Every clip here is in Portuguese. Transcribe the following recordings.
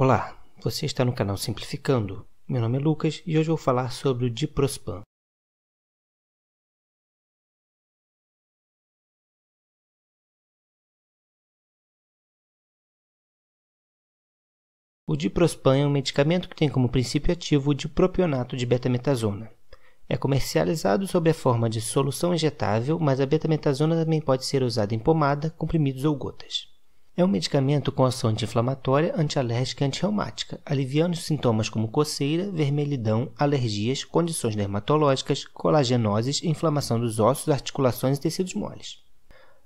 Olá, você está no canal Simplificando. Meu nome é Lucas e hoje vou falar sobre o Diprospan. O Diprospan é um medicamento que tem como princípio ativo o dipropionato de betametasona. É comercializado sob a forma de solução injetável, mas a betametasona também pode ser usada em pomada, comprimidos ou gotas. É um medicamento com ação anti-inflamatória, antialérgica e antirreumática, aliviando sintomas como coceira, vermelhidão, alergias, condições dermatológicas, colagenoses, inflamação dos ossos, articulações e tecidos moles.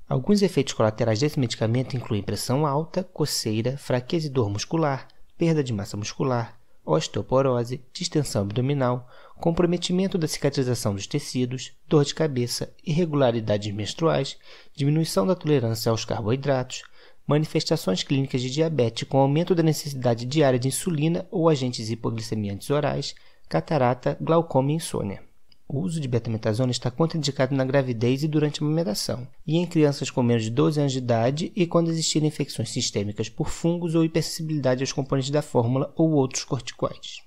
Alguns efeitos colaterais desse medicamento incluem pressão alta, coceira, fraqueza e dor muscular, perda de massa muscular, osteoporose, distensão abdominal, comprometimento da cicatrização dos tecidos, dor de cabeça, irregularidades menstruais, diminuição da tolerância aos carboidratos, manifestações clínicas de diabetes com aumento da necessidade diária de insulina ou agentes hipoglicemiantes orais, catarata, glaucoma e insônia. O uso de betametasona está contraindicado na gravidez e durante a amamentação, e em crianças com menos de 12 anos de idade e quando existirem infecções sistêmicas por fungos ou hipersensibilidade aos componentes da fórmula ou outros corticoides.